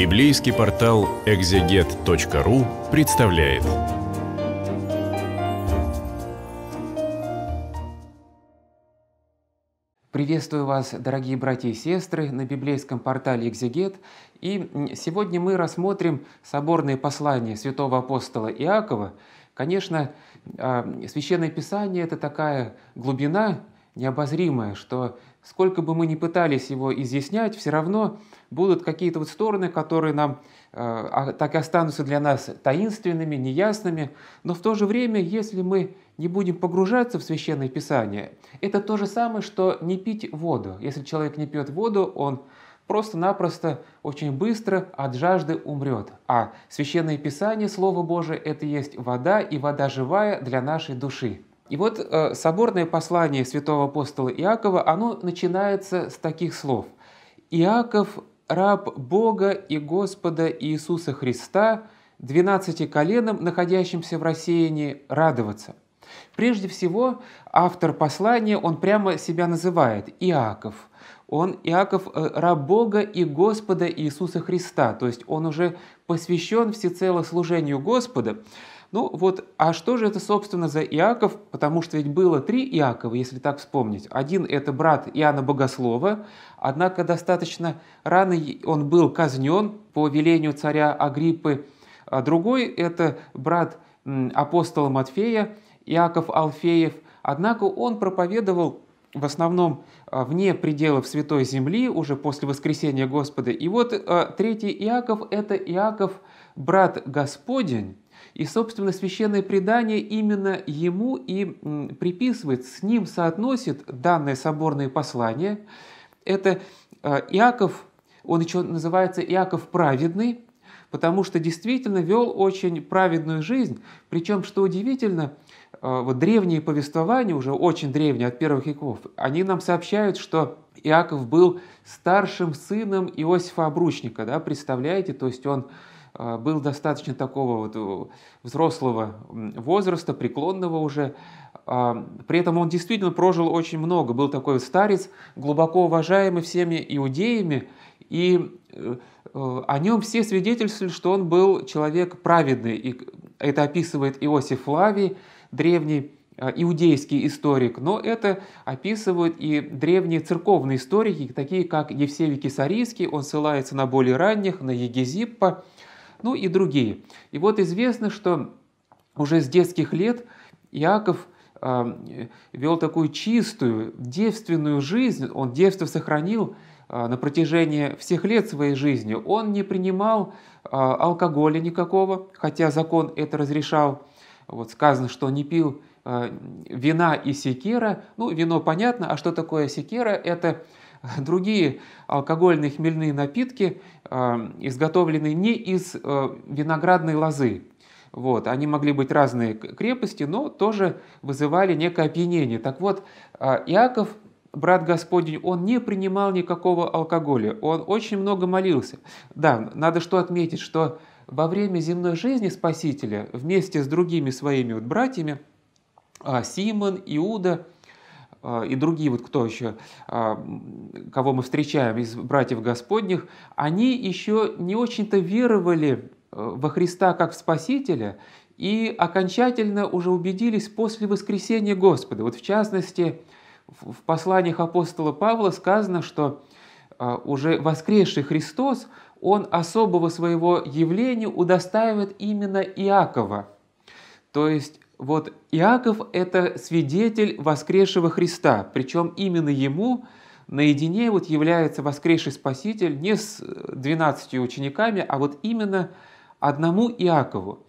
Библейский портал экзегет.ру представляет. Приветствую вас, дорогие братья и сестры, на библейском портале «Экзегет». И сегодня мы рассмотрим соборные послания святого апостола Иакова. Конечно, а, Священное Писание – это такая глубина необозримая, что сколько бы мы ни пытались его изъяснять, все равно – будут какие-то вот стороны, которые нам э, а, так и останутся для нас таинственными, неясными. Но в то же время, если мы не будем погружаться в Священное Писание, это то же самое, что не пить воду. Если человек не пьет воду, он просто-напросто очень быстро от жажды умрет. А Священное Писание, Слово Божие, это есть вода, и вода живая для нашей души. И вот э, соборное послание святого апостола Иакова, оно начинается с таких слов. «Иаков, раб Бога и Господа Иисуса Христа, двенадцати коленам, находящимся в рассеянии, радоваться. Прежде всего, автор послания, он прямо себя называет Иаков. Он Иаков э, – раб Бога и Господа Иисуса Христа, то есть он уже посвящен всецело служению Господа. Ну вот, а что же это, собственно, за Иаков? Потому что ведь было три Иакова, если так вспомнить. Один – это брат Иоанна Богослова, однако достаточно рано он был казнен по велению царя Агриппы. А другой – это брат апостола Матфея, Иаков Алфеев. Однако он проповедовал в основном а, вне пределов Святой Земли, уже после воскресения Господа. И вот а, третий Иаков – это Иаков, брат Господень, и, собственно, священное предание именно ему и приписывает, с ним соотносит данное соборное послание. Это э, Иаков, он еще называется Иаков Праведный, потому что действительно вел очень праведную жизнь. Причем, что удивительно, э, вот древние повествования, уже очень древние, от первых веков, они нам сообщают, что Иаков был старшим сыном Иосифа Обручника, да, представляете, то есть он а, был достаточно такого вот э, взрослого возраста, преклонного уже. А, при этом он действительно прожил очень много, был такой старец, глубоко уважаемый всеми иудеями, и э, э, о нем все свидетельствуют, что он был человек праведный. И это описывает Иосиф Флавий, древний а, иудейский историк, но это описывают и древние церковные историки, такие как Евсевий Кесарийский, он ссылается на более ранних, на Егезиппа ну и другие. И вот известно, что уже с детских лет Иаков эм, вел такую чистую, девственную жизнь, он девство сохранил э, на протяжении всех лет своей жизни. Он не принимал э, алкоголя никакого, хотя закон это разрешал. Вот сказано, что он не пил э, вина и секера. Ну, вино понятно, а что такое секера? Это другие алкогольные хмельные напитки, э, изготовленные не из э, виноградной лозы. Вот, они могли быть разные крепости, но тоже вызывали некое опьянение. Так вот, э, Иаков брат Господень, он не принимал никакого алкоголя, он очень много молился. Да, надо что отметить, что во время земной жизни Спасителя вместе с другими своими вот братьями, Симон, Иуда а, и другие, вот кто еще, а, кого мы встречаем из братьев Господних, они еще не очень-то веровали э, во Христа как в Спасителя и окончательно уже убедились после воскресения Господа. Вот в частности, в посланиях апостола Павла сказано, что а, уже воскресший Христос, он особого своего явления удостаивает именно Иакова. То есть вот Иаков – это свидетель воскресшего Христа, причем именно ему наедине вот является воскресший Спаситель не с 12 э, учениками, а вот именно одному Иакову.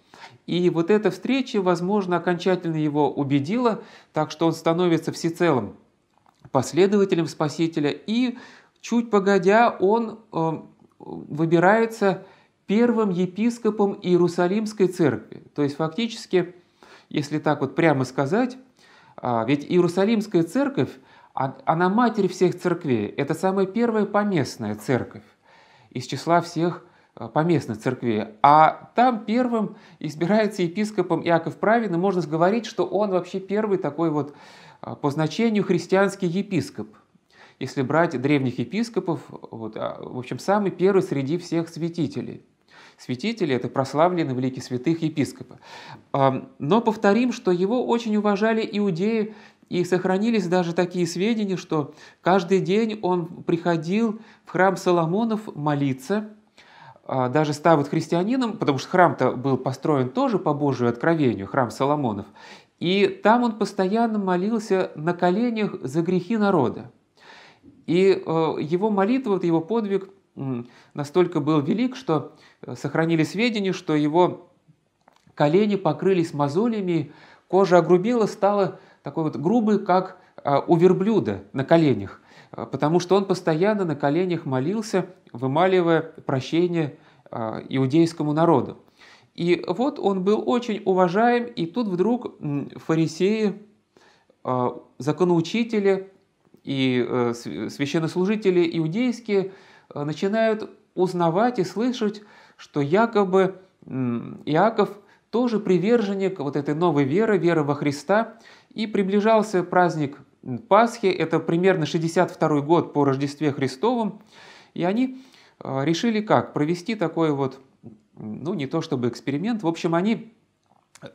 И вот эта встреча, возможно, окончательно его убедила, так что он становится всецелым последователем Спасителя, и чуть погодя он э, выбирается первым епископом Иерусалимской церкви. То есть фактически если так вот прямо сказать, а, ведь Иерусалимская церковь, а-, она матерь всех церквей, это самая первая поместная церковь из числа всех а, поместных церквей. А там первым избирается епископом Иаков Правин, и можно говорить, что он вообще первый такой вот по значению христианский епископ. Если брать древних епископов, вот, в общем, самый первый среди всех святителей – святители, это прославленные лике святых епископы. Но повторим, что его очень уважали иудеи, и сохранились даже такие сведения, что каждый день он приходил в храм Соломонов молиться, а, даже ставят христианином, потому что храм-то был построен тоже по Божию откровению, храм Соломонов. И там он постоянно молился на коленях за грехи народа. И э, его молитва, вот его подвиг – настолько был велик, что э, сохранили сведения, что его колени покрылись мозолями, кожа огрубела, стала такой вот грубой, как а, у верблюда на коленях, э, потому что он постоянно на коленях молился, вымаливая прощение а, иудейскому народу. И вот он был очень уважаем, и тут вдруг фарисеи, а, законоучители и э, священнослужители иудейские – Э, начинают узнавать и слышать, что якобы Иаков тоже приверженник вот этой новой веры, веры во Христа, и приближался праздник Пасхи, это примерно 62 год по Рождестве Христовом, и они э, решили как? Провести такой вот, ну не то чтобы эксперимент, в общем, они э,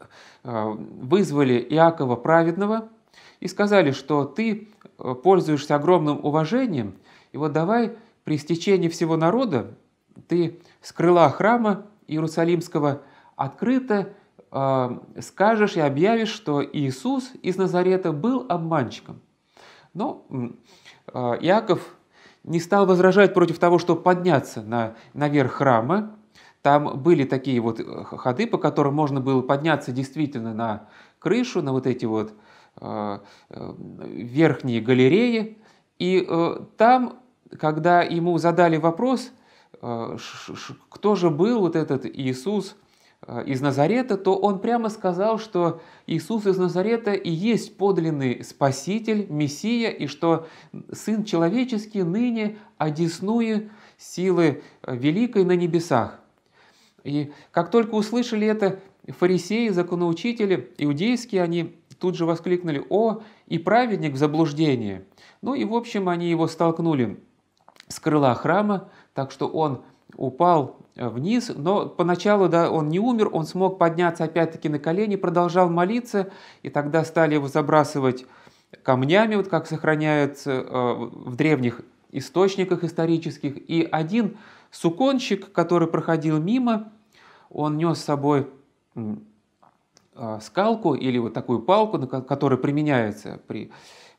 вызвали Иакова Праведного и сказали, что ты пользуешься огромным уважением, и вот давай при стечении всего народа ты с крыла храма Иерусалимского открыто э, скажешь и объявишь, что Иисус из Назарета был обманщиком. Но э, Иаков не стал возражать против того, чтобы подняться на, наверх храма. Там были такие вот э, ходы, по которым можно было подняться действительно на крышу, на вот эти вот а, э, верхние галереи. И э, там когда ему задали вопрос, э, кто же был вот этот Иисус э, из Назарета, то он прямо сказал, что Иисус из Назарета и есть подлинный Спаситель, Мессия, и что Сын Человеческий ныне одесную силы э, великой на небесах. И как только услышали это, фарисеи, законоучители, иудейские, они тут же воскликнули «О, и праведник в заблуждении!» Ну и, в общем, они его столкнули с крыла храма, так что он упал э, вниз, но поначалу да, он не умер, он смог подняться опять-таки на колени, продолжал молиться, и тогда стали его забрасывать камнями, вот как сохраняется э, в древних источниках исторических. И один суконщик, который проходил мимо, он нес с собой э, скалку или вот такую палку, на которой применяется при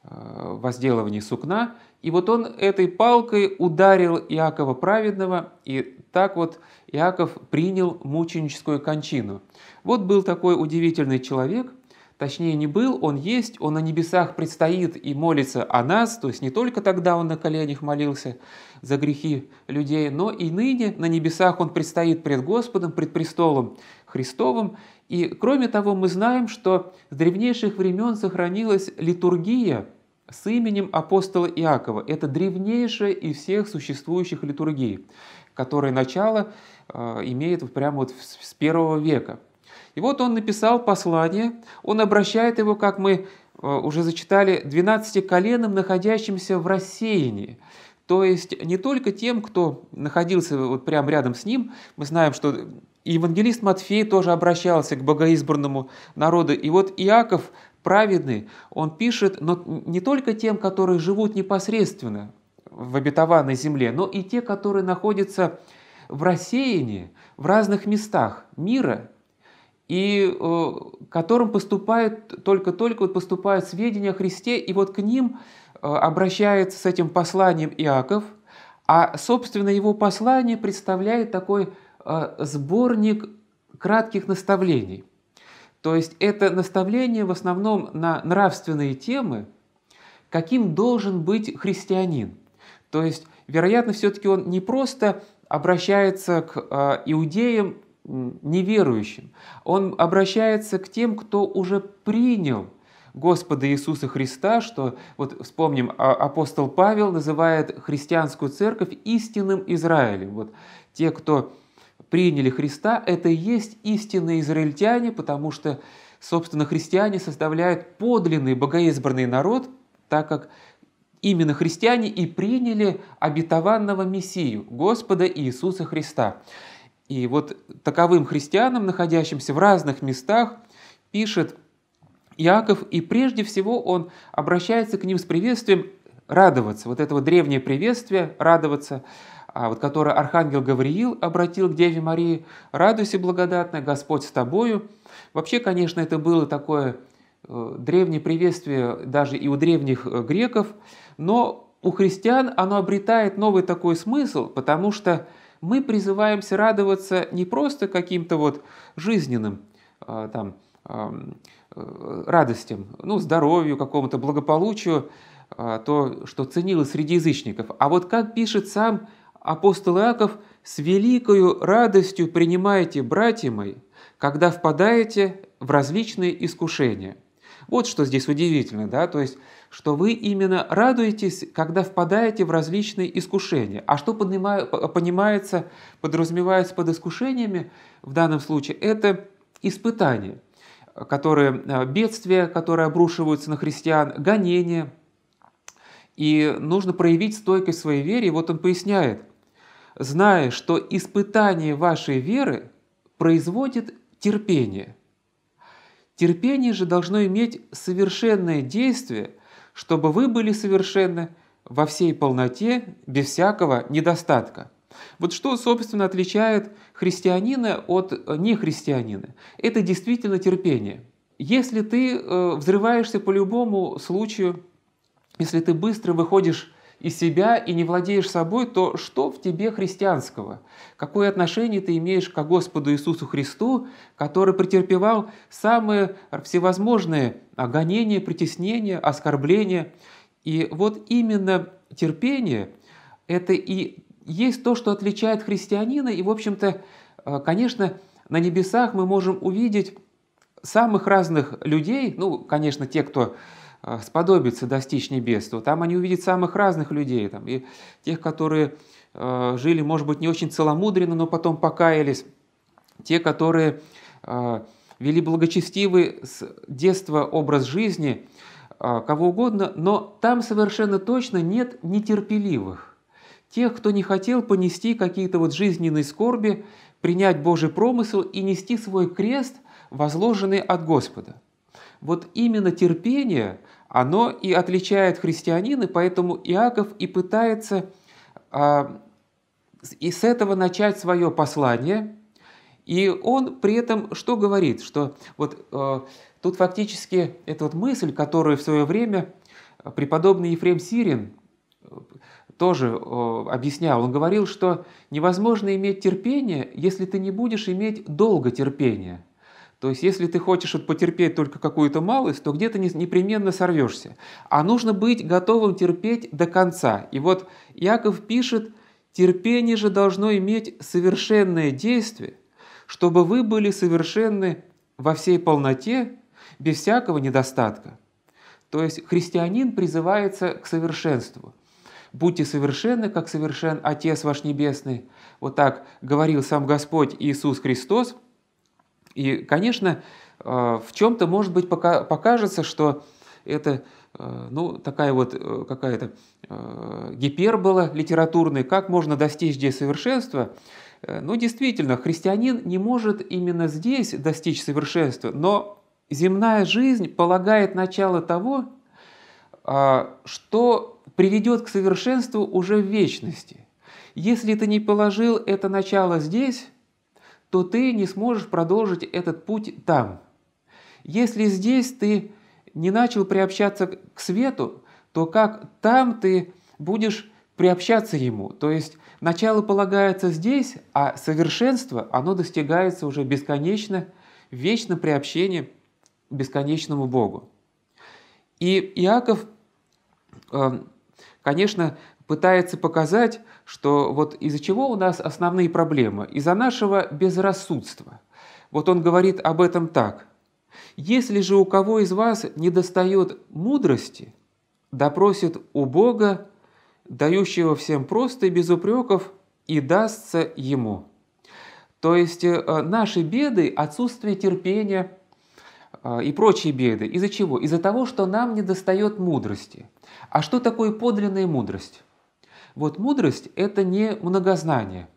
возделывании сукна, и вот он этой палкой ударил Иакова Праведного, и так вот Иаков принял мученическую кончину. Вот был такой удивительный человек, точнее не был, он есть, он на небесах предстоит и молится о нас, то есть не только тогда он на коленях молился за грехи людей, но и ныне на небесах он предстоит пред Господом, пред престолом Христовым. И кроме того, мы знаем, что с древнейших времен сохранилась литургия – с именем апостола Иакова. Это древнейшая из всех существующих литургий, которая начало э, имеет прямо вот с первого века. И вот он написал послание, он обращает его, как мы э, уже зачитали, 12 коленам, находящимся в рассеянии. То есть не только тем, кто находился вот прямо рядом с ним, мы знаем, что и евангелист Матфей тоже обращался к богоизбранному народу, и вот Иаков праведный, он пишет но не только тем, которые живут непосредственно в обетованной земле, но и те, которые находятся в рассеянии, в разных местах мира, и э, которым поступает только-только вот поступают сведения о Христе, и вот к ним э, обращается с этим посланием Иаков, а, собственно, его послание представляет такой э, сборник кратких наставлений – то есть это наставление в основном на нравственные темы, каким должен быть христианин. То есть, вероятно, все-таки он не просто обращается к а, иудеям неверующим, он обращается к тем, кто уже принял Господа Иисуса Христа, что, вот вспомним, а, апостол Павел называет христианскую церковь истинным Израилем. Вот те, кто приняли Христа, это и есть истинные израильтяне, потому что, собственно, христиане составляют подлинный богоизбранный народ, так как именно христиане и приняли обетованного Мессию, Господа Иисуса Христа. И вот таковым христианам, находящимся в разных местах, пишет Яков. и прежде всего он обращается к ним с приветствием радоваться. Вот это вот древнее приветствие «радоваться», а вот который архангел Гавриил обратил к Деве Марии, «Радуйся, благодатная, Господь с тобою». Вообще, конечно, это было такое э, древнее приветствие даже и у древних э, греков, но у христиан оно обретает новый такой смысл, потому что мы призываемся радоваться не просто каким-то вот жизненным э, там, радостям, ну, здоровью, какому-то благополучию, а, то, что ценилось среди язычников. А вот как пишет сам апостол Иаков с великою радостью принимаете, братья мои, когда впадаете в различные искушения. Вот что здесь удивительно, да, то есть, что вы именно радуетесь, когда впадаете в различные искушения. А что понимается, подразумевается под искушениями в данном случае, это испытания, которые, э, бедствия, которые обрушиваются на христиан, гонения, и нужно проявить стойкость своей вере. И вот он поясняет – зная, что испытание вашей веры производит терпение. Терпение же должно иметь совершенное действие, чтобы вы были совершенны во всей полноте, без всякого недостатка. Вот что, собственно, отличает христианина от э, нехристианина. Это действительно терпение. Если ты э, взрываешься по любому случаю, если ты быстро выходишь и себя и не владеешь собой, то что в тебе христианского? Какое отношение ты имеешь к Господу Иисусу Христу, который претерпевал самые всевозможные гонения, притеснения, оскорбления? И вот именно терпение – это и есть то, что отличает христианина, и, в общем-то, э, конечно, на небесах мы можем увидеть самых разных людей, ну, конечно, те, кто а, сподобится достичь небес, то там они увидят самых разных людей, там, и тех, которые э, жили, может быть, не очень целомудренно, но потом покаялись, те, которые э, вели благочестивый с детства образ жизни, э, кого угодно, но там совершенно точно нет нетерпеливых, тех, кто не хотел понести какие-то вот жизненные скорби, принять Божий промысел и нести свой крест, возложенный от Господа. Вот именно терпение – оно и отличает христианин, и поэтому Иаков и пытается а, и с этого начать свое послание. И он при этом что говорит? Что вот а, тут фактически эта вот мысль, которую в свое время э, преподобный Ефрем Сирин э, тоже э, объяснял, он говорил, что невозможно иметь терпение, если ты не будешь иметь долго терпения. То есть, если ты хочешь вот потерпеть только какую-то малость, то где-то непременно сорвешься. А нужно быть готовым терпеть до конца. И вот Яков пишет, терпение же должно иметь совершенное действие, чтобы вы были совершенны во всей полноте, без всякого недостатка. То есть христианин призывается к совершенству. «Будьте совершенны, как совершен Отец ваш Небесный». Вот так говорил сам Господь Иисус Христос – и, конечно, а, в чем-то, может быть, пока, покажется, что это а, ну, такая вот э, какая-то а, гипербола литературная, как можно достичь здесь совершенства. Э, ну, действительно, христианин не может именно здесь достичь совершенства, но земная жизнь полагает начало того, что приведет к совершенству уже в вечности. Если ты не положил это начало здесь, то ты не сможешь продолжить этот путь там. Если здесь ты не начал приобщаться к свету, то как там ты будешь приобщаться ему? То есть начало полагается здесь, а совершенство, оно достигается уже бесконечно, вечно при общении к бесконечному Богу. И Иаков, э, конечно, пытается показать, что вот из-за чего у нас основные проблемы? Из-за нашего безрассудства. Вот он говорит об этом так. «Если же у кого из вас не достает мудрости, допросит у Бога, дающего всем просто и без упреков, и дастся ему». То есть э, наши беды – отсутствие терпения э, и прочие беды. Из-за чего? Из-за того, что нам не достает мудрости. А что такое подлинная мудрость? Вот мудрость – это не многознание.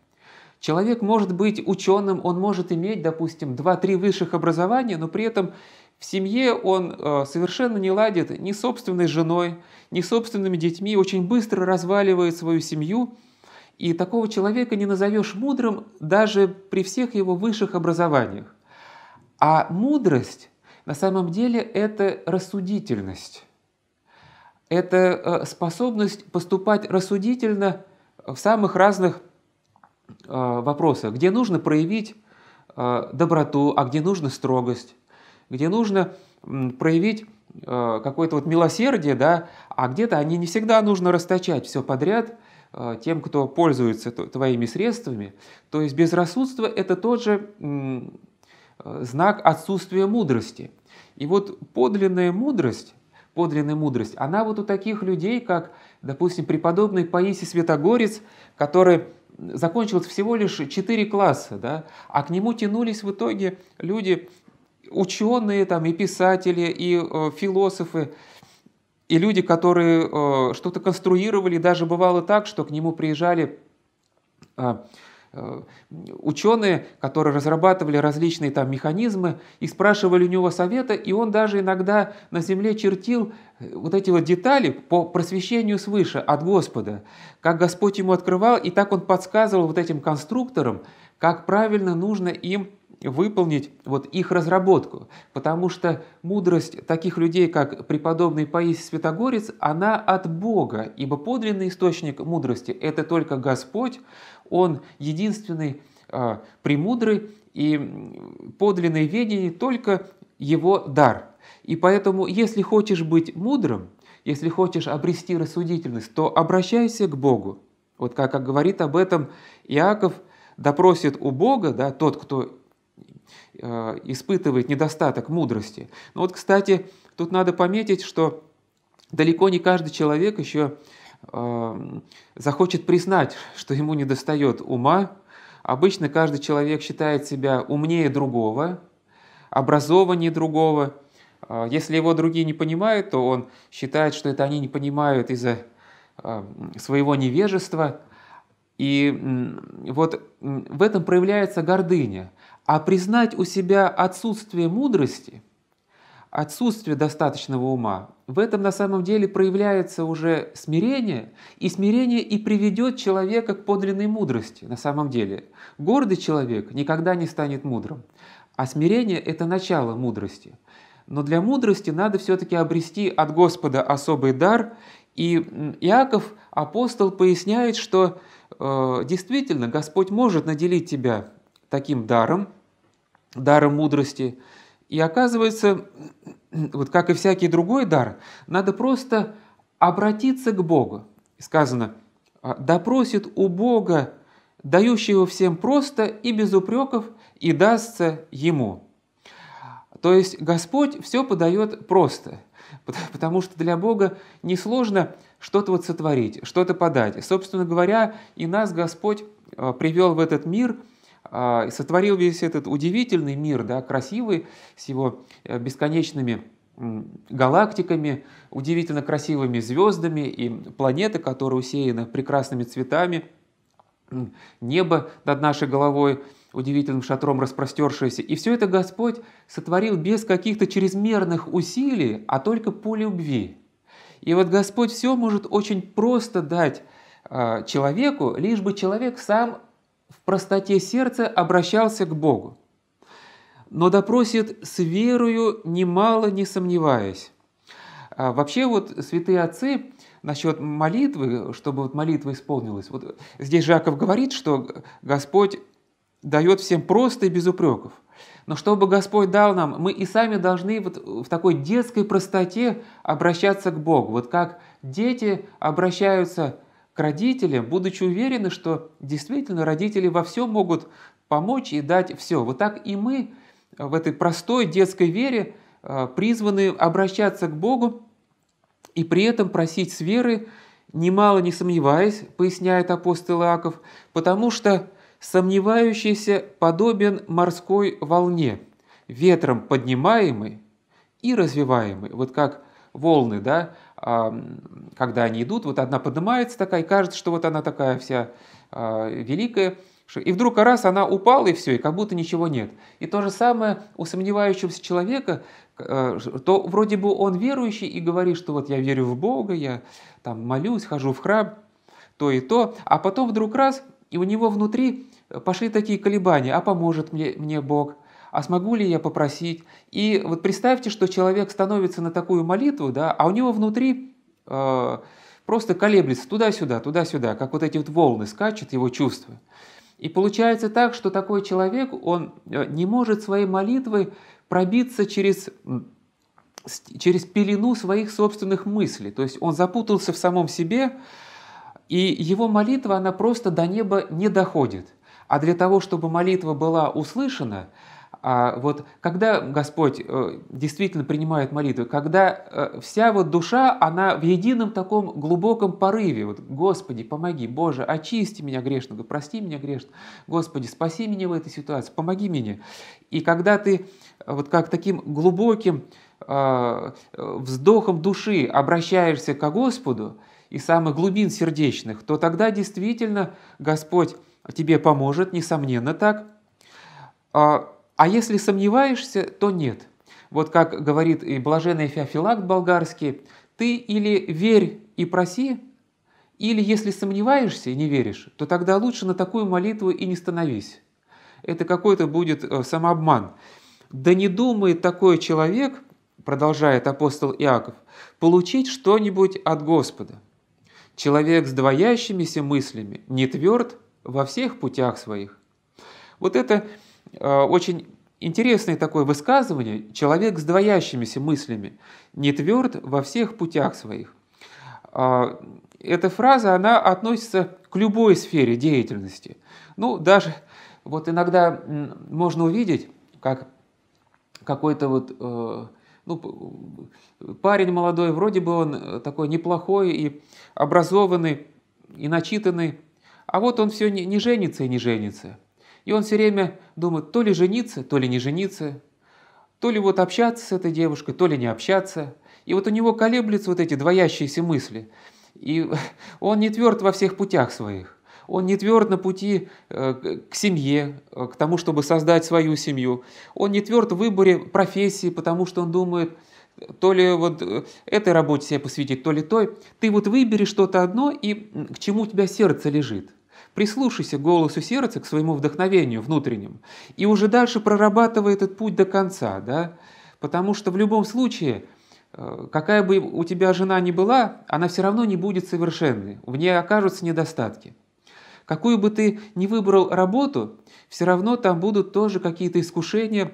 Человек может быть ученым, он может иметь, допустим, 2-3 высших образования, но при этом в семье он э, совершенно не ладит ни собственной женой, ни собственными детьми, очень быстро разваливает свою семью. И такого человека не назовешь мудрым даже при всех его высших образованиях. А мудрость на самом деле это рассудительность это э, способность поступать рассудительно в самых разных э, вопросах, где нужно проявить э, доброту, а где нужно строгость, где нужно проявить какое-то вот милосердие, да, а где-то они не всегда нужно расточать все подряд тем, кто пользуется твоими средствами. То есть безрассудство – это тот же знак отсутствия мудрости. И вот подлинная мудрость подлинная мудрость. Она вот у таких людей, как, допустим, преподобный Паисий Святогорец, который закончил всего лишь четыре класса, да, а к нему тянулись в итоге люди, ученые там, и писатели, и э, философы, и люди, которые э, что-то конструировали, даже бывало так, что к нему приезжали э, Э, ученые, которые разрабатывали различные там механизмы, и спрашивали у него совета, и он даже иногда на земле чертил э, вот эти вот детали по просвещению свыше от Господа, как Господь ему открывал, и так он подсказывал вот этим конструкторам, как правильно нужно им выполнить вот их разработку, потому что мудрость таких людей, как преподобный Паисий Святогорец, она от Бога, ибо подлинный источник мудрости – это только Господь, он единственный а, премудрый и подлинное ведение только его дар. И поэтому, если хочешь быть мудрым, если хочешь обрести рассудительность, то обращайся к Богу. Вот как, как говорит об этом Иаков, допросит у Бога, да, тот, кто э, испытывает недостаток мудрости. Но ну вот, кстати, тут надо пометить, что далеко не каждый человек еще Эм, захочет признать, что ему недостает ума, обычно каждый человек считает себя умнее другого, образованнее другого. Э, если его другие не понимают, то он считает, что это они не понимают из-за эм, своего невежества. И вот в этом проявляется гордыня. А признать у себя отсутствие мудрости – отсутствие достаточного ума. В этом на самом деле проявляется уже смирение, и смирение и приведет человека к подлинной мудрости на самом деле. Гордый человек никогда не станет мудрым, а смирение – это начало мудрости. Но для мудрости надо все-таки обрести от Господа особый дар, и Иаков, апостол, поясняет, что э, действительно Господь может наделить тебя таким даром, даром мудрости – и оказывается, вот как и всякий другой дар, надо просто обратиться к Богу. Сказано, «А, допросит у Бога, дающего всем просто и без упреков, и дастся ему. То есть Господь все подает просто, потому что для Бога несложно что-то вот сотворить, что-то подать. Собственно говоря, и нас Господь а, привел в этот мир – а, и сотворил весь этот удивительный мир, да, красивый, с его э, бесконечными галактиками, удивительно красивыми звездами и планеты, которые усеяны прекрасными цветами, небо над нашей головой, удивительным шатром распростершееся. И все это Господь сотворил без каких-то чрезмерных усилий, а только по любви. И вот Господь все может очень просто дать а, человеку, лишь бы человек сам простоте сердца обращался к Богу, но допросит с верою, немало не сомневаясь. А вообще вот святые отцы насчет молитвы, чтобы вот молитва исполнилась. Вот здесь Жаков говорит, что Господь дает всем просто и без упреков. Но чтобы Господь дал нам, мы и сами должны вот в такой детской простоте обращаться к Богу. Вот как дети обращаются к родителям, будучи уверены, что действительно родители во всем могут помочь и дать все. Вот так и мы в этой простой детской вере э, призваны обращаться к Богу и при этом просить с веры, немало не сомневаясь, поясняет апостол Иаков, потому что сомневающийся подобен морской волне, ветром поднимаемый и развиваемый. Вот как волны, да, когда они идут, вот одна поднимается такая, и кажется, что вот она такая вся а, великая, и вдруг раз она упала, и все, и как будто ничего нет. И то же самое у сомневающегося человека, э, то вроде бы он верующий и говорит, что вот я верю в Бога, я там молюсь, хожу в храм, то и то, а потом вдруг раз, и у него внутри пошли такие колебания, а поможет мне, мне Бог – а смогу ли я попросить? И вот представьте, что человек становится на такую молитву, да, а у него внутри э, просто колеблется туда-сюда, туда-сюда, как вот эти вот волны скачут его чувства. И получается так, что такой человек, он э, не может своей молитвой пробиться через, через пелену своих собственных мыслей. То есть он запутался в самом себе, и его молитва, она просто до неба не доходит. А для того, чтобы молитва была услышана – а вот когда Господь э, действительно принимает молитву, когда э, вся вот душа, она в едином таком глубоком порыве, вот «Господи, помоги, Боже, очисти меня грешного, прости меня грешного, Господи, спаси меня в этой ситуации, помоги мне». И когда ты э, вот как таким глубоким вздохом души обращаешься к Господу и самых глубин сердечных, то тогда действительно Господь тебе поможет, несомненно так, а а если сомневаешься, то нет. Вот как говорит и блаженный Феофилакт болгарский, ты или верь и проси, или если сомневаешься и не веришь, то тогда лучше на такую молитву и не становись. Это какой-то будет э, самообман. Да не думает такой человек, продолжает апостол Иаков, получить что-нибудь от Господа. Человек с двоящимися мыслями не тверд во всех путях своих. Вот это Э, очень интересное такое высказывание «человек с двоящимися мыслями, не тверд во всех путях своих». А, эта фраза, она относится к любой сфере деятельности. Ну, даже вот иногда можно увидеть, как какой-то вот э, ну, парень молодой, вроде бы он э, такой неплохой и образованный, и начитанный, а вот он все не, не женится и не женится – и он все время думает, то ли жениться, то ли не жениться, то ли вот общаться с этой девушкой, то ли не общаться. И вот у него колеблются вот эти двоящиеся мысли. И он не тверд во всех путях своих. Он не тверд на пути э, к семье, э, к тому, чтобы создать свою семью. Он не тверд в выборе профессии, потому что он думает, то ли вот э, этой работе себя посвятить, то ли той. Ты вот выбери что-то одно и к чему у тебя сердце лежит. Прислушайся к голосу сердца, к своему вдохновению внутреннему, и уже дальше прорабатывай этот путь до конца, да? Потому что в любом случае, э, какая бы у тебя жена ни была, она все равно не будет совершенной, в ней окажутся недостатки. Какую бы ты ни выбрал работу, все равно там будут тоже какие-то искушения,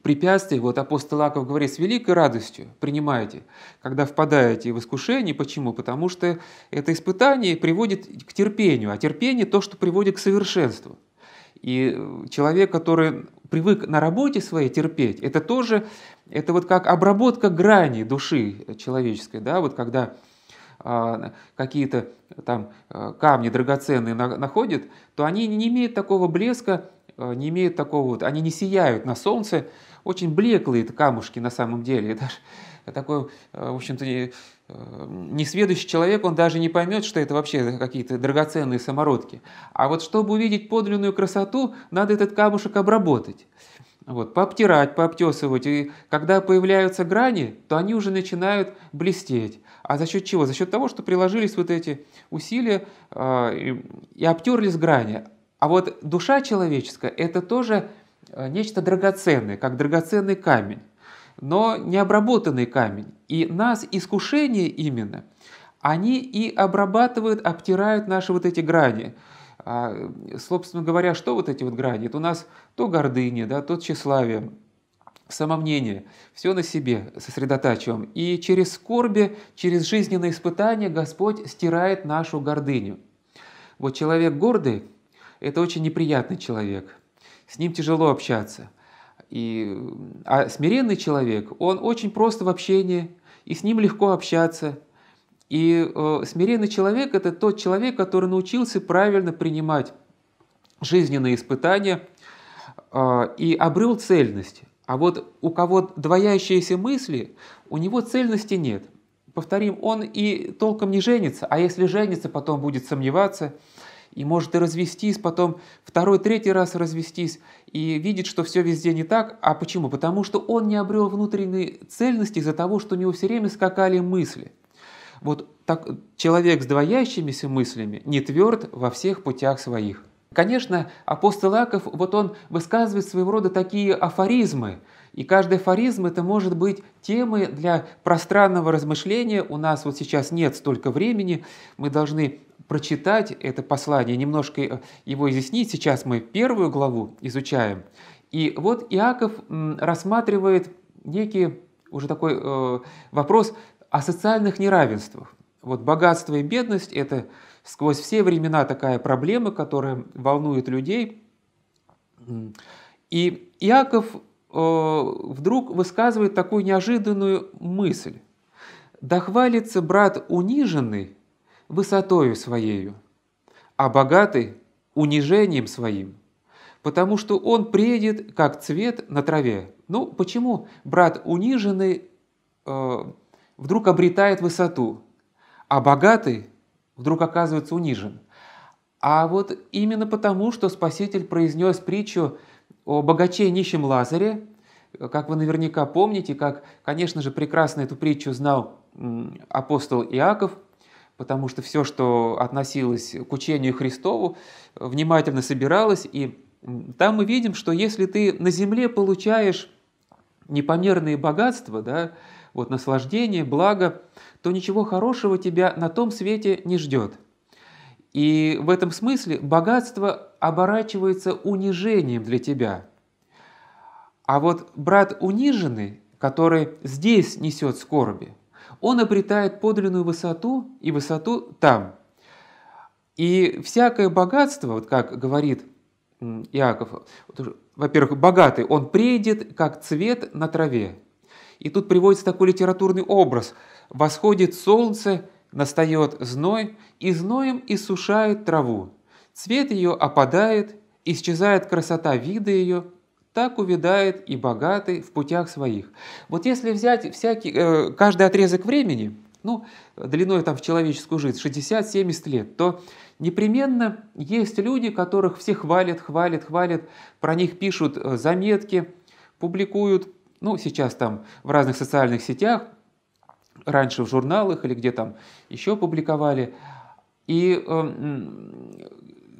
препятствий, вот апостол Аков говорит, с великой радостью принимаете, когда впадаете в искушение. Почему? Потому что это испытание приводит к терпению, а терпение – то, что приводит к совершенству. И э, человек, который привык на работе своей терпеть, это тоже, это вот как обработка грани души человеческой, да, вот когда а, какие-то там э, камни драгоценные находят, то они не имеют такого блеска, Э, не имеют такого вот, они не сияют на солнце, очень блеклые камушки на самом деле. это такой, э, в общем-то, э, несведущий человек, он даже не поймет, что это вообще какие-то драгоценные самородки. А вот чтобы увидеть подлинную красоту, надо этот камушек обработать. Вот, пообтирать, пообтесывать. И когда появляются грани, то они уже начинают блестеть. А за счет чего? За счет того, что приложились вот эти усилия э, и, и обтерлись грани. А вот душа человеческая – это тоже э, нечто драгоценное, как драгоценный камень, но необработанный камень. И нас искушение именно, они и обрабатывают, обтирают наши вот эти грани. А, собственно говоря, что вот эти вот грани? Это у нас то гордыня, да, то тщеславие, самомнение, все на себе сосредотачиваем. И через скорби, через жизненные испытания Господь стирает нашу гордыню. Вот человек гордый, это очень неприятный человек, с ним тяжело общаться. И, а смиренный человек, он очень просто в общении, и с ним легко общаться. И э, смиренный человек – это тот человек, который научился правильно принимать жизненные испытания э, и обрел цельность. А вот у кого двоящиеся мысли, у него цельности нет. Повторим, он и толком не женится, а если женится, потом будет сомневаться – и может и развестись, потом второй, третий раз развестись, и видит, что все везде не так. А почему? Потому что он не обрел внутренней цельности из-за того, что у него все время скакали мысли. Вот так, человек с двоящимися мыслями не тверд во всех путях своих. Конечно, апостол Иаков, вот он высказывает своего рода такие афоризмы, и каждый афоризм это может быть темы для пространного размышления. У нас вот сейчас нет столько времени, мы должны прочитать это послание, немножко э, его изъяснить. Сейчас мы первую главу изучаем. И вот Иаков рассматривает некий уже такой э, вопрос о социальных неравенствах. Вот богатство и бедность – это сквозь все времена такая проблема, которая волнует людей. И Иаков э, вдруг высказывает такую неожиданную мысль. «Да хвалится брат униженный, высотою своею, а богатый – унижением своим, потому что он предет, как цвет на траве. Ну, почему брат униженный э, вдруг обретает высоту, а богатый вдруг оказывается унижен? А вот именно потому, что Спаситель произнес притчу о богаче нищем Лазаре, как вы наверняка помните, как, конечно же, прекрасно эту притчу знал апостол Иаков – потому что все, что относилось к учению Христову, внимательно собиралось, и там мы видим, что если ты на земле получаешь непомерные богатства, да, вот наслаждение, благо, то ничего хорошего тебя на том свете не ждет. И в этом смысле богатство оборачивается унижением для тебя. А вот брат униженный, который здесь несет скорби – он обретает подлинную высоту и высоту там. И всякое богатство, вот как говорит Иаков, во-первых, богатый, он приедет как цвет на траве. И тут приводится такой литературный образ. Восходит солнце, настает зной, и зноем иссушает траву. Цвет ее опадает, исчезает красота вида ее – так увядает и богатый в путях своих. Вот если взять всякий, э, каждый отрезок времени, ну, длиной там в человеческую жизнь 60-70 лет, то непременно есть люди, которых все хвалят, хвалят, хвалят, про них пишут э, заметки, публикуют, ну, сейчас там в разных социальных сетях, раньше в журналах или где там еще публиковали. И, э,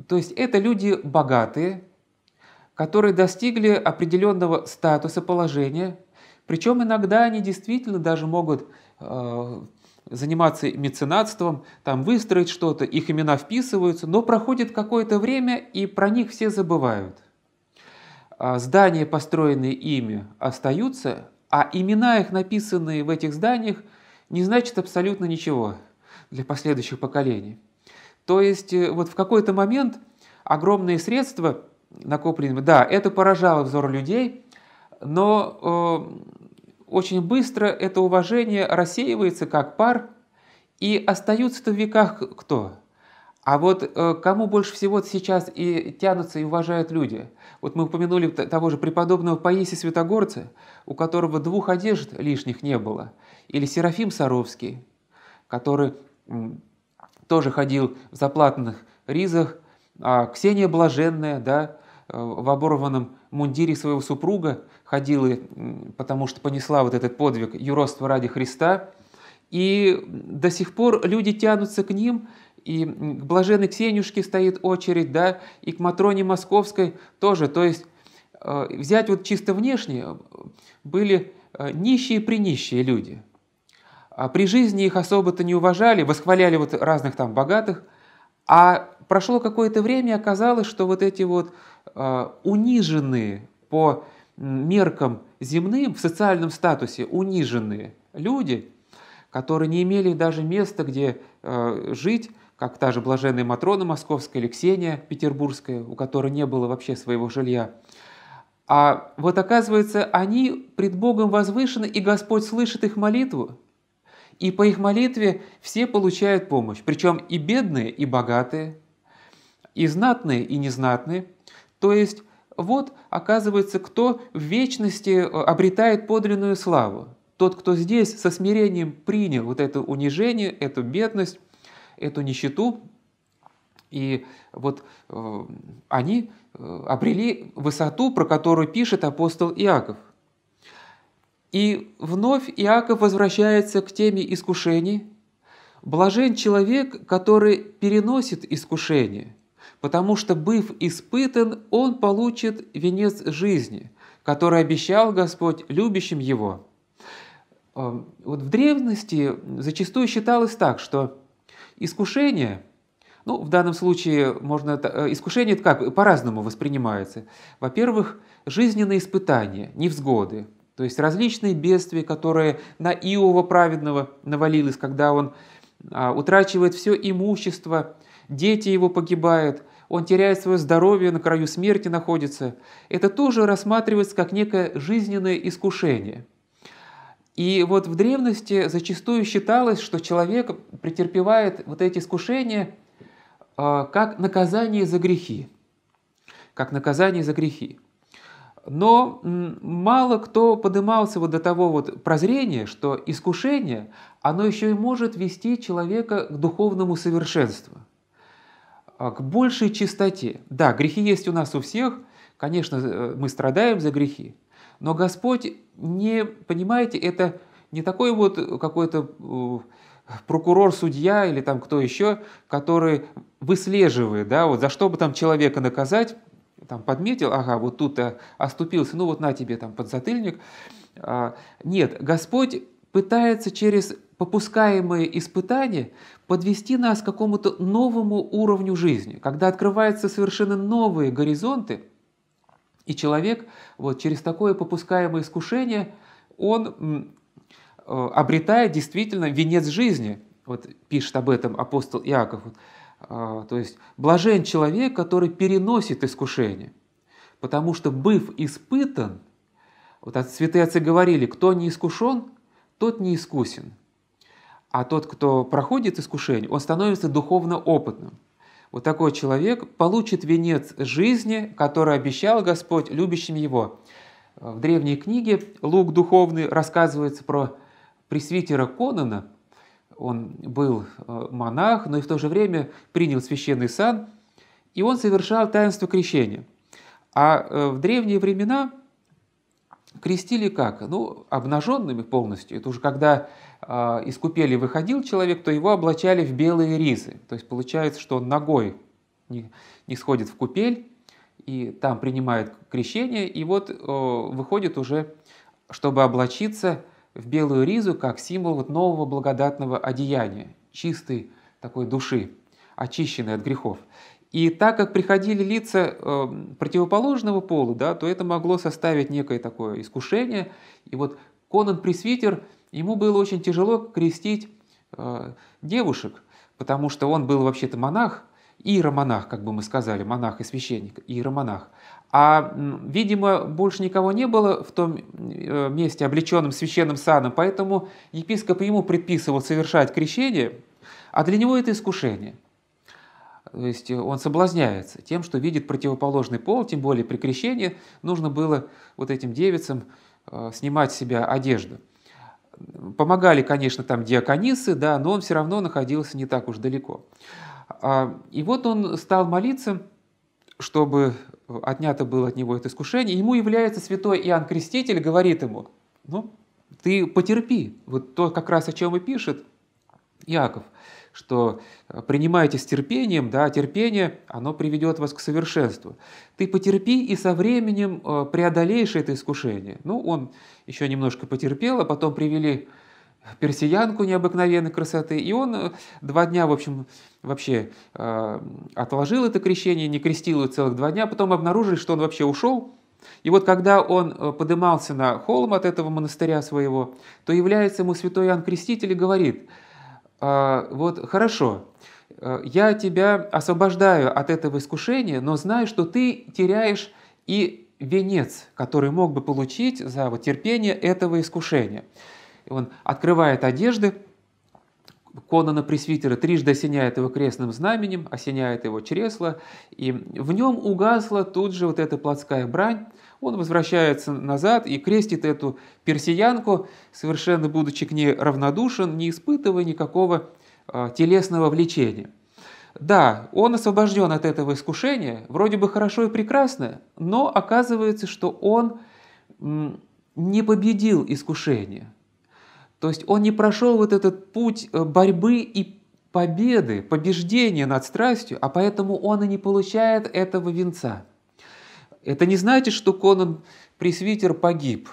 то есть это люди богатые, которые достигли определенного статуса положения, причем иногда они действительно даже могут э, заниматься меценатством, там выстроить что-то, их имена вписываются, но проходит какое-то время и про них все забывают. А здания, построенные ими, остаются, а имена их, написанные в этих зданиях, не значат абсолютно ничего для последующих поколений. То есть э, вот в какой-то момент огромные средства – накопленными. Да, это поражало взор людей, но э, очень быстро это уважение рассеивается как пар, и остаются-то в веках кто? А вот э, кому больше всего сейчас и тянутся и уважают люди? Вот мы упомянули того же преподобного Паисия Святогорца, у которого двух одежд лишних не было, или Серафим Саровский, который тоже ходил в заплатанных ризах, а Ксения Блаженная, да, Э, в оборванном мундире своего супруга ходила, потому что понесла вот этот подвиг юродства ради Христа. И до сих пор люди тянутся к ним, и к блаженной Ксенюшке стоит очередь, да, и к Матроне Московской тоже. То есть э, взять вот чисто внешне э, были нищие и принищие люди. А при жизни их особо-то не уважали, восхваляли вот разных там богатых, а прошло какое-то время, оказалось, что вот эти вот а, униженные по меркам земным в социальном статусе униженные люди, которые не имели даже места, где а, жить, как та же блаженная Матрона Московская или Ксения Петербургская, у которой не было вообще своего жилья. А вот оказывается, они пред Богом возвышены, и Господь слышит их молитву. И по их молитве все получают помощь, причем и бедные, и богатые, и знатные, и незнатные – то есть вот, оказывается, кто в вечности э, обретает подлинную славу. Тот, кто здесь со смирением принял вот это унижение, эту бедность, эту нищету, и вот э, они э, обрели высоту, про которую пишет апостол Иаков. И вновь Иаков возвращается к теме искушений. Блажен человек, который переносит искушение – потому что, быв испытан, он получит венец жизни, который обещал Господь любящим его». Эм, вот в древности зачастую считалось так, что искушение, ну, в данном случае можно, э, искушение как по-разному воспринимается. Во-первых, жизненные испытания, невзгоды, то есть различные бедствия, которые на Иова праведного навалились, когда он а, утрачивает все имущество, дети его погибают, он теряет свое здоровье, на краю смерти находится, это тоже рассматривается как некое жизненное искушение. И вот в древности зачастую считалось, что человек претерпевает вот эти искушения а, как наказание за грехи. Как наказание за грехи. Но мало кто поднимался вот до того вот прозрения, что искушение, оно еще и может вести человека к духовному совершенству – а, к большей чистоте. Да, грехи есть у нас у всех, конечно, э, мы страдаем за грехи, но Господь не, понимаете, это не такой вот какой-то э, прокурор, судья или там кто еще, который выслеживает, да, вот за что бы там человека наказать, там подметил, ага, вот тут э, оступился, ну вот на тебе там подзатыльник. А, нет, Господь пытается через попускаемые испытания подвести нас к какому-то новому уровню жизни, когда открываются совершенно новые горизонты, и человек вот через такое попускаемое искушение, он э, обретает действительно венец жизни. Вот пишет об этом апостол Иаков. Э, то есть блажен человек, который переносит искушение, потому что, быв испытан, вот святые отцы говорили, кто не искушен, тот не искусен. А тот, кто проходит искушение, он становится духовно опытным. Вот такой человек получит венец жизни, который обещал Господь любящим его. В древней книге «Лук духовный» рассказывается про пресвитера Конона. Он был э, монах, но и в то же время принял священный сан, и он совершал таинство крещения. А э, в древние времена Крестили как? Ну, обнаженными полностью. Это уже когда э, из купели выходил человек, то его облачали в белые ризы. То есть получается, что он ногой не, не сходит в купель, и там принимает крещение, и вот э, выходит уже, чтобы облачиться в белую ризу, как символ вот нового благодатного одеяния, чистой такой души, очищенной от грехов. И так как приходили лица э, противоположного пола, да, то это могло составить некое такое искушение. И вот Конан Пресвитер, ему было очень тяжело крестить э, девушек, потому что он был вообще-то монах, иеромонах, как бы мы сказали, монах и священник, иеромонах. А, видимо, больше никого не было в том э, месте, облеченным священным саном, поэтому епископ ему предписывал совершать крещение, а для него это искушение – то есть э, он соблазняется тем, что видит противоположный пол, тем более при крещении нужно было вот этим девицам э, снимать с себя одежду. Помогали, конечно, там диаконисы, да, но он все равно находился не так уж далеко. А, и вот он стал молиться, чтобы э, отнято было от него это искушение. Ему является святой Иоанн Креститель, говорит ему, ну, ты потерпи. Вот то как раз о чем и пишет Иаков – что э, принимайте с терпением, да, терпение, оно приведет вас к совершенству. Ты потерпи и со временем э, преодолеешь это искушение. Ну, он еще немножко потерпел, а потом привели персиянку необыкновенной красоты. И он э, два дня, в общем, вообще э, отложил это крещение, не крестил его целых два дня. А потом обнаружили, что он вообще ушел. И вот когда он подымался на холм от этого монастыря своего, то является ему святой Иоанн Креститель и говорит – а, вот хорошо, э, я тебя освобождаю от этого искушения, но знаю, что ты теряешь и венец, который мог бы получить за вот терпение этого искушения. И он открывает одежды, Конана Пресвитера трижды осеняет его крестным знаменем, осеняет его чресло, и в нем угасла тут же вот эта плотская брань, он возвращается назад и крестит эту персиянку, совершенно будучи к ней равнодушен, не испытывая никакого а, телесного влечения. Да, он освобожден от этого искушения, вроде бы хорошо и прекрасно, но оказывается, что он не победил искушение. То есть он не прошел вот этот путь э, борьбы и победы, побеждения над страстью, а поэтому он и не получает этого венца – это не значит, что Конан Пресвитер погиб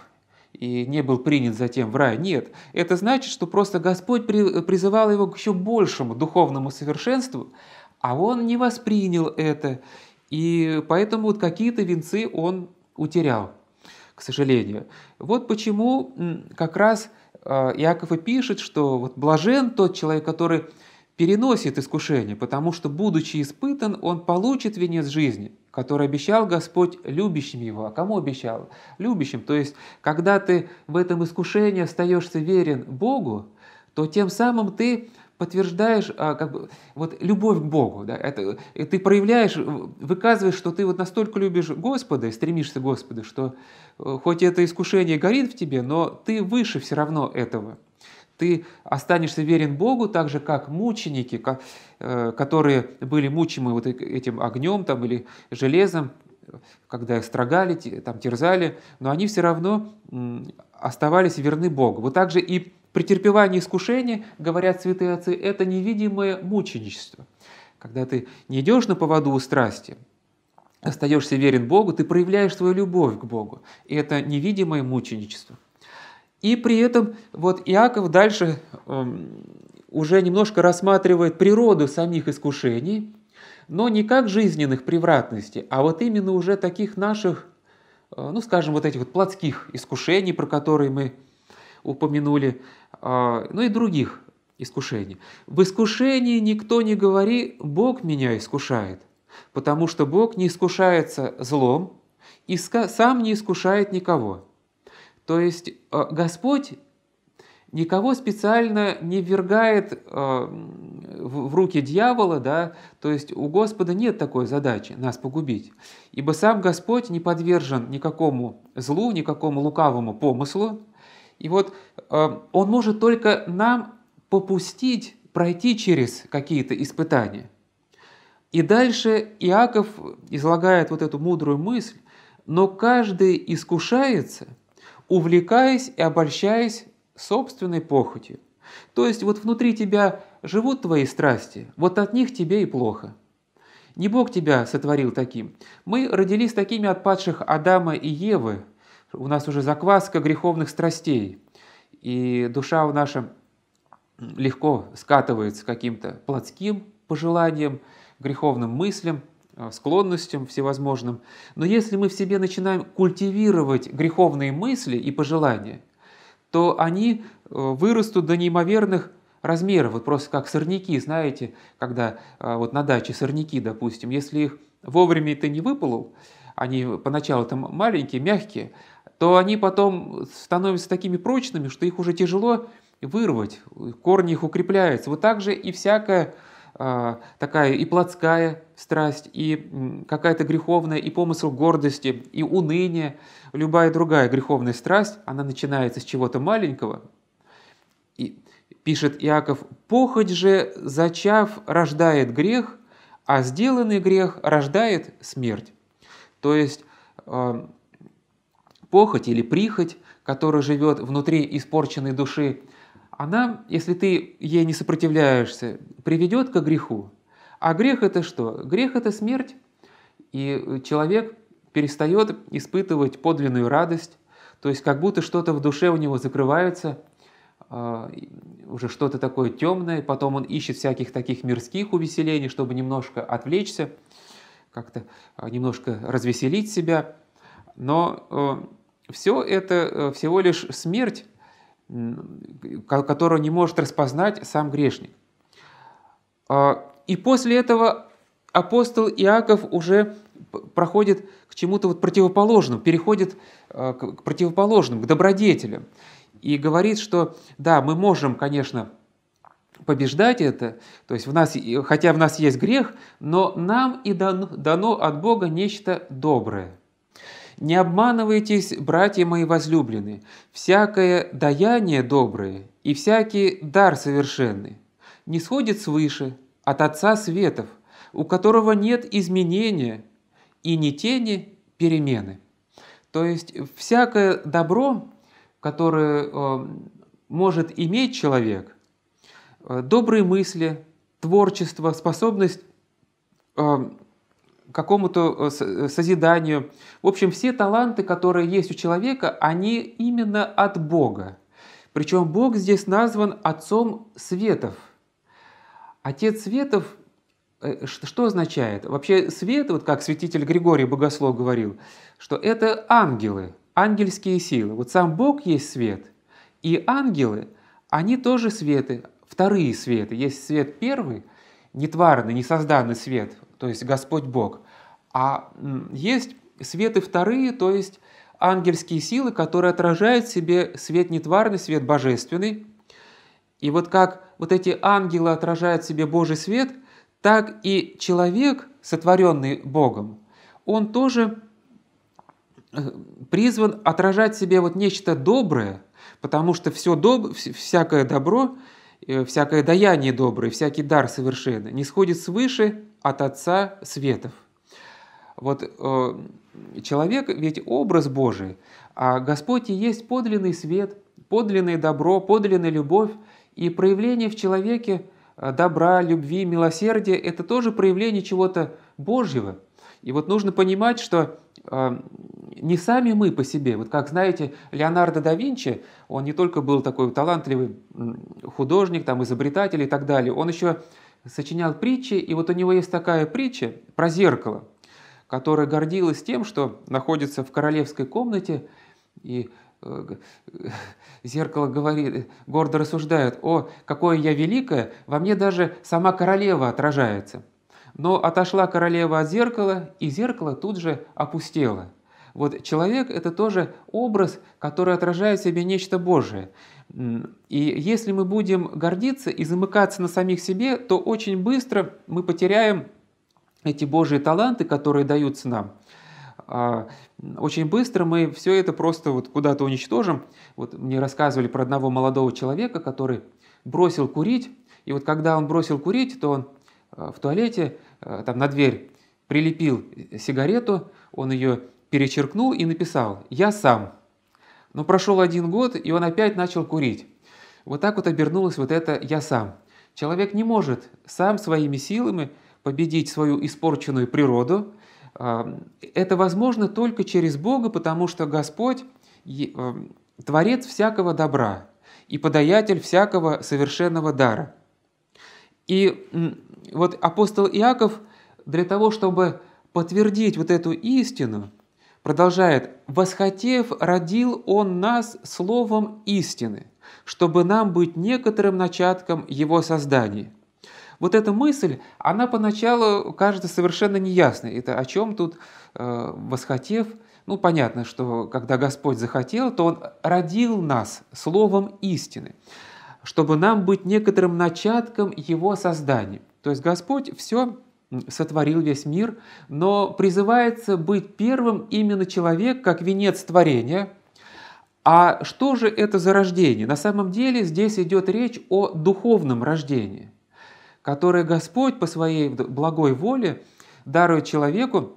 и не был принят затем в рай. Нет, это значит, что просто Господь призывал его к еще большему духовному совершенству, а он не воспринял это, и поэтому вот какие-то венцы он утерял, к сожалению. Вот почему как раз а, Иаков и пишет, что вот блажен тот человек, который переносит искушение, потому что, будучи испытан, он получит венец жизни который обещал Господь любящим его. А кому обещал? Любящим. То есть, когда ты в этом искушении остаешься верен Богу, то тем самым ты подтверждаешь а, как бы, вот, любовь к Богу. Да? Это, и ты проявляешь, э, выказываешь, что ты вот настолько любишь Господа и стремишься к Господу, что э, хоть это искушение горит в тебе, но ты выше все равно этого ты останешься верен Богу, так же, как мученики, э, которые были мучимы вот этим огнем там, или железом, когда их строгали, там, терзали, но они все равно оставались верны Богу. Вот так же и претерпевание искушений, говорят святые отцы, это невидимое мученичество. Когда ты не идешь на поводу у страсти, остаешься верен Богу, ты проявляешь свою любовь к Богу. И это невидимое мученичество. И при этом вот Иаков дальше эм, уже немножко рассматривает природу самих искушений, но не как жизненных превратностей, а вот именно уже таких наших, э, ну скажем, вот этих вот плотских искушений, про которые мы упомянули, э, ну и других искушений. В искушении никто не говори «Бог меня искушает», потому что Бог не искушается злом и сам не искушает никого – то есть э, Господь никого специально не ввергает э, в руки дьявола, да, то есть у Господа нет такой задачи нас погубить, ибо сам Господь не подвержен никакому злу, никакому лукавому помыслу, и вот э, Он может только нам попустить пройти через какие-то испытания. И дальше Иаков излагает вот эту мудрую мысль, но каждый искушается – увлекаясь и обольщаясь собственной похотью. То есть вот внутри тебя живут твои страсти, вот от них тебе и плохо. Не Бог тебя сотворил таким. Мы родились такими от падших Адама и Евы. У нас уже закваска греховных страстей. И душа в нашем легко скатывается к каким-то плотским пожеланиям, греховным мыслям – Э, склонностям всевозможным. Но если мы в себе начинаем культивировать греховные мысли и пожелания, то они э, вырастут до неимоверных размеров, вот просто как сорняки, знаете, когда э, вот на даче сорняки, допустим, если их вовремя ты не выполол, они поначалу там маленькие, мягкие, то они потом становятся такими прочными, что их уже тяжело вырвать, корни их укрепляются. Вот так же и всякое а, такая и плотская страсть, и какая-то греховная, и помысл гордости, и уныние, любая другая греховная страсть, она начинается с чего-то маленького. И пишет Иаков, «Похоть же, зачав, рождает грех, а сделанный грех рождает смерть». То есть а, похоть или прихоть, которая живет внутри испорченной души – она, если ты ей не сопротивляешься, приведет к греху. А грех это что? Грех это смерть, и человек перестает испытывать подлинную радость, то есть как будто что-то в душе у него закрывается, а, уже что-то такое темное, потом он ищет всяких таких мирских увеселений, чтобы немножко отвлечься, как-то а, немножко развеселить себя. Но э, все это э, всего лишь смерть, которую не может распознать сам грешник. А, и после этого апостол Иаков уже проходит к чему-то вот противоположному, переходит а, к противоположным, к добродетелям. И говорит, что да, мы можем, конечно, побеждать это, то есть в нас, хотя в нас есть грех, но нам и дано, дано от Бога нечто доброе – не обманывайтесь, братья мои возлюбленные, всякое даяние доброе и всякий дар совершенный не сходит свыше от Отца Светов, у которого нет изменения и ни тени перемены. То есть всякое добро, которое э, может иметь человек, э, добрые мысли, творчество, способность э, какому-то э, э, созиданию. В общем, все таланты, которые есть у человека, они именно от Бога. Причем Бог здесь назван Отцом Светов. Отец Светов э, что означает? Вообще свет, вот как святитель Григорий Богослов говорил, что это ангелы, ангельские силы. Вот сам Бог есть свет, и ангелы, они тоже светы, вторые светы. Есть свет первый, нетварный, несозданный свет, то есть Господь Бог. А есть светы вторые, то есть ангельские силы, которые отражают в себе свет нетварный, свет божественный. И вот как вот эти ангелы отражают в себе Божий свет, так и человек, сотворенный Богом, он тоже э, призван отражать в себе вот нечто доброе, потому что все доб... всякое добро Э, всякое даяние доброе, всякий дар совершенный, не сходит свыше от Отца Светов. Вот э, человек ведь образ Божий, а Господь и есть подлинный свет, подлинное добро, подлинная любовь, и проявление в человеке э, добра, любви, милосердия – это тоже проявление чего-то Божьего. И вот нужно понимать, что не сами мы по себе. Вот как знаете, Леонардо да Винчи, он не только был такой талантливый художник, там, изобретатель и так далее, он еще сочинял притчи, и вот у него есть такая притча про зеркало, которое гордилось тем, что находится в королевской комнате, и э, зеркало говорит, гордо рассуждает, о, какое я великое, во мне даже сама королева отражается. Но отошла королева от зеркала, и зеркало тут же опустело. Вот человек – это тоже образ, который отражает в себе нечто Божие. И если мы будем гордиться и замыкаться на самих себе, то очень быстро мы потеряем эти Божьи таланты, которые даются нам. А, очень быстро мы все это просто вот куда-то уничтожим. Вот мне рассказывали про одного молодого человека, который бросил курить. И вот когда он бросил курить, то он э, в туалете Э, там на дверь прилепил сигарету, он ее перечеркнул и написал «Я сам». Но прошел один год, и он опять начал курить. Вот так вот обернулось вот это «я сам». Человек не может сам своими силами победить свою испорченную природу. Э, это возможно только через Бога, потому что Господь – э, творец всякого добра и подаятель всякого совершенного дара. И вот апостол Иаков для того, чтобы подтвердить вот эту истину, продолжает, «Восхотев, родил он нас словом истины, чтобы нам быть некоторым начатком его создания». Вот эта мысль, она поначалу кажется совершенно неясной. Это о чем тут э, восхотев? Ну, понятно, что когда Господь захотел, то Он родил нас словом истины, чтобы нам быть некоторым начатком Его создания. То есть Господь все сотворил весь мир, но призывается быть первым именно человек, как венец творения. А что же это за рождение? На самом деле здесь идет речь о духовном рождении, которое Господь по своей благой воле дарует человеку,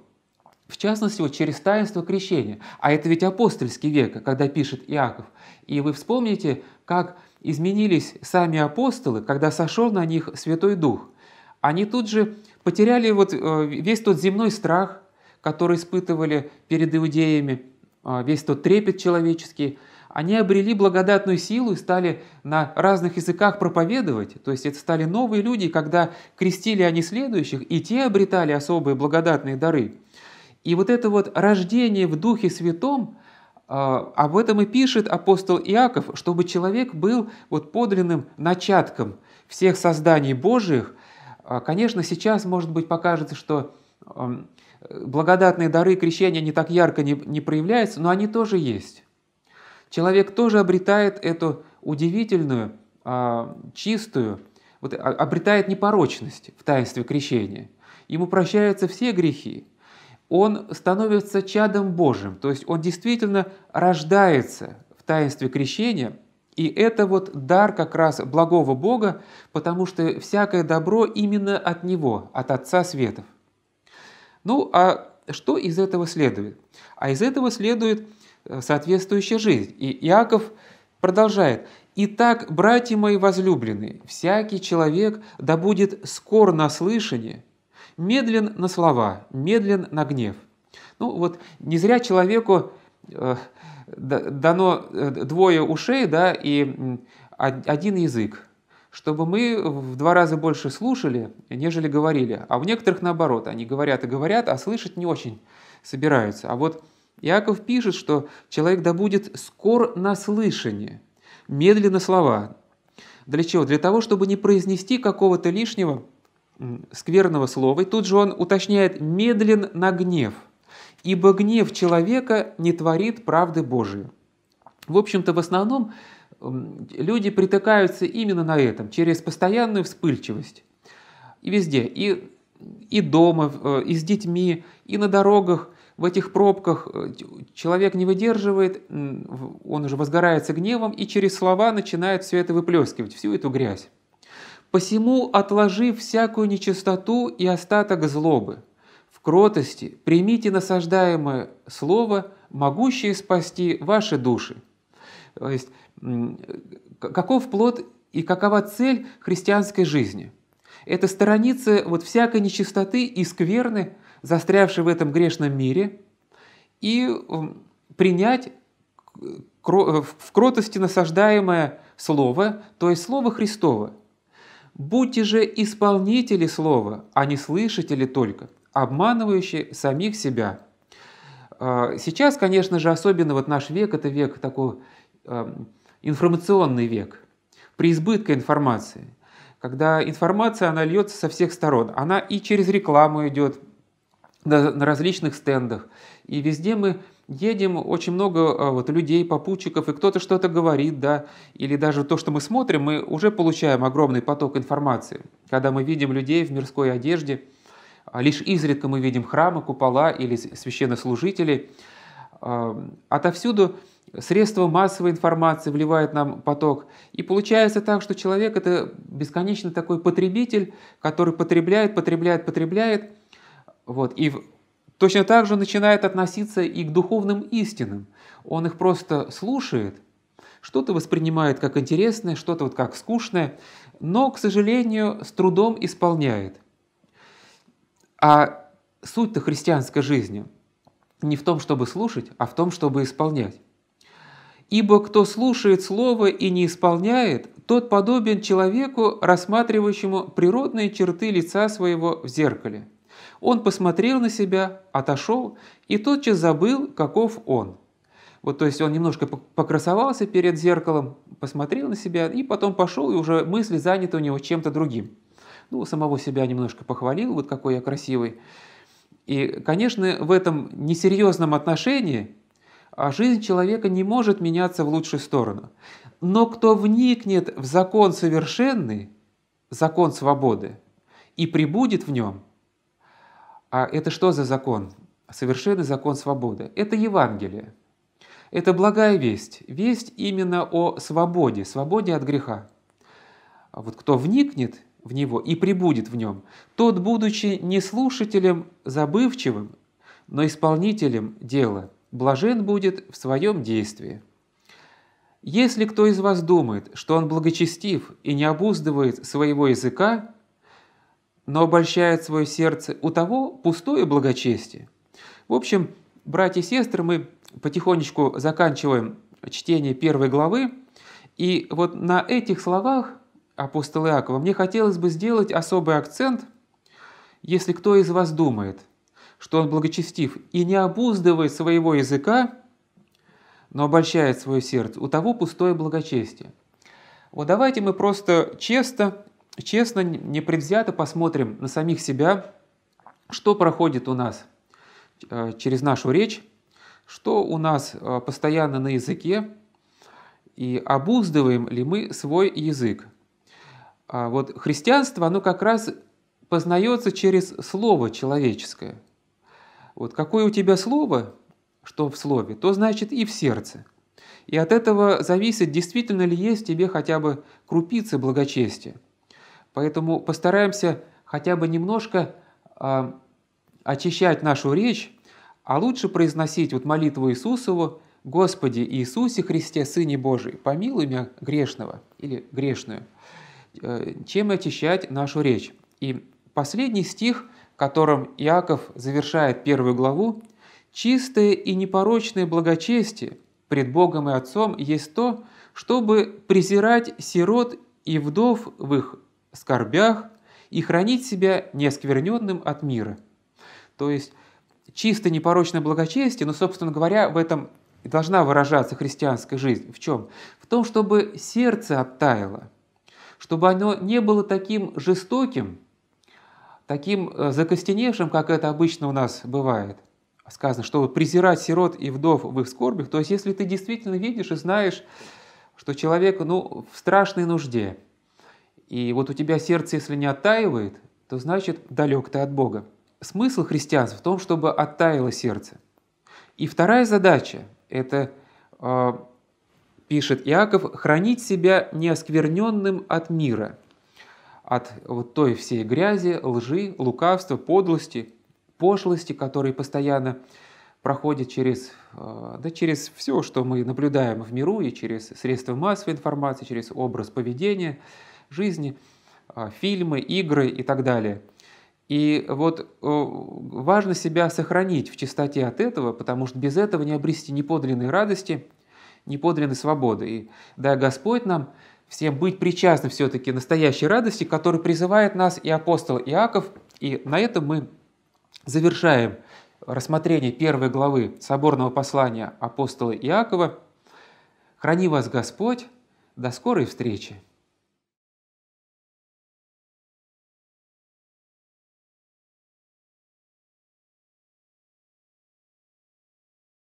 в частности, вот через таинство крещения. А это ведь апостольский век, когда пишет Иаков. И вы вспомните, как изменились сами апостолы, когда сошел на них Святой Дух они тут же потеряли вот э, весь тот земной страх, который испытывали перед иудеями, э, весь тот трепет человеческий, они обрели благодатную силу и стали на разных языках проповедовать. То есть это стали новые люди, когда крестили они следующих, и те обретали особые благодатные дары. И вот это вот рождение в Духе Святом, э, об этом и пишет апостол Иаков, чтобы человек был вот подлинным начатком всех созданий Божьих – а, конечно, сейчас, может быть, покажется, что благодатные дары крещения не так ярко не, не проявляются, но они тоже есть. Человек тоже обретает эту удивительную, а, чистую, вот, а, обретает непорочность в таинстве крещения. Ему прощаются все грехи. Он становится чадом Божьим, то есть он действительно рождается в таинстве крещения – и это вот дар как раз благого Бога, потому что всякое добро именно от Него, от Отца Светов. Ну, а что из этого следует? А из этого следует э, соответствующая жизнь. И Иаков продолжает. «Итак, братья мои возлюбленные, всякий человек да будет скор на слышание, медлен на слова, медлен на гнев». Ну вот не зря человеку э, дано э, двое ушей, да, и один язык, чтобы мы в два раза больше слушали, нежели говорили. А у некоторых наоборот, они говорят и говорят, а слышать не очень собираются. А вот Иаков пишет, что человек да будет скор на слышание, медленно слова. Для чего? Для того, чтобы не произнести какого-то лишнего скверного слова. И тут же он уточняет «медлен на гнев» ибо гнев человека не творит правды Божией. В общем-то, в основном люди притыкаются именно на этом, через постоянную вспыльчивость. И везде, и, и дома, э, и с детьми, и на дорогах, в этих пробках э, человек не выдерживает, он уже возгорается гневом и через слова начинает все это выплескивать, всю эту грязь. «Посему отложи всякую нечистоту и остаток злобы, кротости примите насаждаемое слово, могущее спасти ваши души. То есть, каков плод и какова цель христианской жизни? Это страница вот всякой нечистоты и скверны, застрявшей в этом грешном мире, и принять э, в кротости насаждаемое слово, то есть слово Христово. «Будьте же исполнители слова, а не слышатели только» обманывающие самих себя. А, сейчас, конечно же, особенно вот наш век, это век такой а, информационный век, преизбытка информации, когда информация, она льется со всех сторон. Она и через рекламу идет, на, на различных стендах. И везде мы едем, очень много а, вот, людей, попутчиков, и кто-то что-то говорит, да, или даже то, что мы смотрим, мы уже получаем огромный поток информации, когда мы видим людей в мирской одежде – а лишь изредка мы видим храмы, купола или священнослужителей. А, отовсюду средства массовой информации вливает нам поток. И получается так, что человек – это бесконечно такой потребитель, который потребляет, потребляет, потребляет. Вот. И точно так же начинает относиться и к духовным истинам. Он их просто слушает, что-то воспринимает как интересное, что-то вот как скучное, но, к сожалению, с трудом исполняет. А суть-то христианской жизни не в том, чтобы слушать, а в том, чтобы исполнять. Ибо кто слушает слово и не исполняет, тот подобен человеку, рассматривающему природные черты лица своего в зеркале. Он посмотрел на себя, отошел и тотчас забыл, каков он. Вот, то есть он немножко покрасовался перед зеркалом, посмотрел на себя и потом пошел, и уже мысли заняты у него чем-то другим ну, самого себя немножко похвалил, вот какой я красивый. И, конечно, в этом несерьезном отношении а жизнь человека не может меняться в лучшую сторону. Но кто вникнет в закон совершенный, закон свободы, и прибудет в нем, а это что за закон? Совершенный закон свободы. Это Евангелие. Это благая весть. Весть именно о свободе, свободе от греха. А вот кто вникнет в него и пребудет в нем, тот, будучи не слушателем забывчивым, но исполнителем дела, блажен будет в своем действии. Если кто из вас думает, что он благочестив и не обуздывает своего языка, но обольщает свое сердце, у того пустое благочестие. В общем, братья и сестры, мы потихонечку заканчиваем чтение первой главы, и вот на этих словах апостола Иакова, мне хотелось бы сделать особый акцент, если кто из вас думает, что он благочестив и не обуздывает своего языка, но обольщает свое сердце, у того пустое благочестие. Вот давайте мы просто честно, честно, непредвзято посмотрим на самих себя, что проходит у нас э, через нашу речь, что у нас э, постоянно на языке, и обуздываем ли мы свой язык. А вот христианство, оно как раз познается через слово человеческое. Вот какое у тебя слово, что в слове, то значит и в сердце. И от этого зависит, действительно ли есть в тебе хотя бы крупицы благочестия. Поэтому постараемся хотя бы немножко э, очищать нашу речь, а лучше произносить вот молитву Иисусову «Господи Иисусе Христе, Сыне Божий, помилуй меня грешного» или «грешную». Э, чем очищать нашу речь. И последний стих, которым Иаков завершает первую главу, «Чистое и непорочное благочестие пред Богом и Отцом есть то, чтобы презирать сирот и вдов в их скорбях и хранить себя неоскверненным от мира». То есть чисто непорочное благочестие, но, ну, собственно говоря, в этом должна выражаться христианская жизнь. В чем? В том, чтобы сердце оттаяло, чтобы оно не было таким жестоким, таким э, закостеневшим, как это обычно у нас бывает. Сказано, чтобы презирать сирот и вдов в их скорбях. То есть, если ты действительно видишь и знаешь, что человек ну, в страшной нужде, и вот у тебя сердце, если не оттаивает, то значит, далек ты от Бога. Смысл христианства в том, чтобы оттаяло сердце. И вторая задача – это э, пишет Иаков, хранить себя неоскверненным от мира, от вот той всей грязи, лжи, лукавства, подлости, пошлости, которые постоянно проходят через, э, да, через все, что мы наблюдаем в миру, и через средства массовой информации, через образ поведения, жизни, э, фильмы, игры и так далее. И вот э, важно себя сохранить в чистоте от этого, потому что без этого не обрести ни подлинной радости – не свободы. И да, Господь нам всем быть причастны все-таки настоящей радости, которую призывает нас и апостол Иаков. И на этом мы завершаем рассмотрение первой главы соборного послания апостола Иакова. Храни вас Господь, до скорой встречи!